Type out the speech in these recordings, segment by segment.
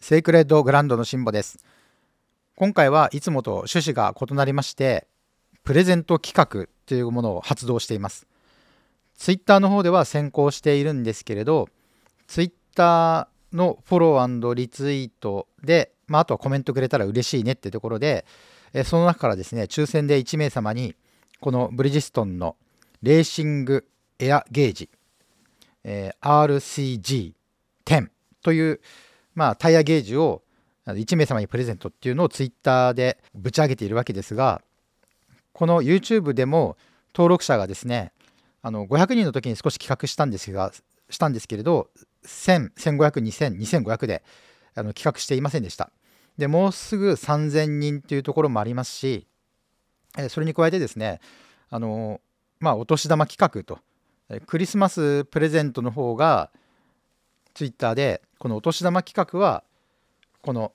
セイクレッドグランドのシンボです今回はいつもと趣旨が異なりましてプレゼント企画というものを発動していますツイッターの方では先行しているんですけれどツイッターのフォローリツイートで、まあ、あとはコメントくれたら嬉しいねってところでその中からですね抽選で1名様にこのブリヂストンのレーシングエアゲージ、えー、RCG10 というまあ、タイヤゲージを1名様にプレゼントっていうのをツイッターでぶち上げているわけですがこの YouTube でも登録者がですねあの500人の時に少し企画したんですがしたんですけれど1000150020002500であの企画していませんでしたでもうすぐ3000人というところもありますしそれに加えてですねあのまあお年玉企画とクリスマスプレゼントの方がツイッターでこのお年玉企画はこの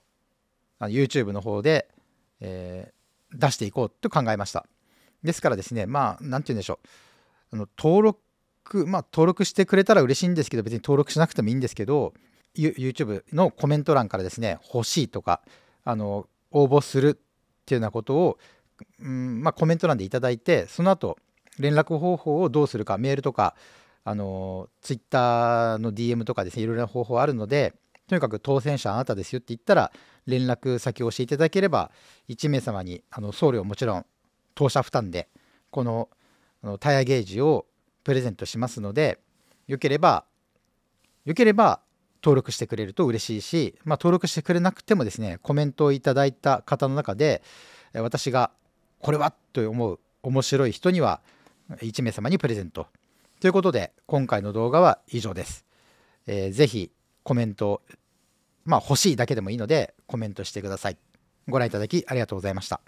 YouTube の方で、えー、出していこうと考えましたですからですねまあ何て言うんでしょうあの登録まあ登録してくれたら嬉しいんですけど別に登録しなくてもいいんですけど YouTube のコメント欄からですね欲しいとかあの応募するっていうようなことを、うんまあ、コメント欄でいただいてその後連絡方法をどうするかメールとかあのツイッターの DM とかですねいろいろな方法あるのでとにかく当選者あなたですよって言ったら連絡先を教えていただければ1名様にあの送料もちろん当社負担でこのあのタイヤゲージをプレゼントしますのでよければよければ登録してくれると嬉しいし、まあ、登録してくれなくてもですねコメントをいただいた方の中で私がこれはと思う面白い人には1名様にプレゼントということで今回の動画は以上です。えー、ぜひコメントまあ欲しいだけでもいいのでコメントしてください。ご覧いただきありがとうございました。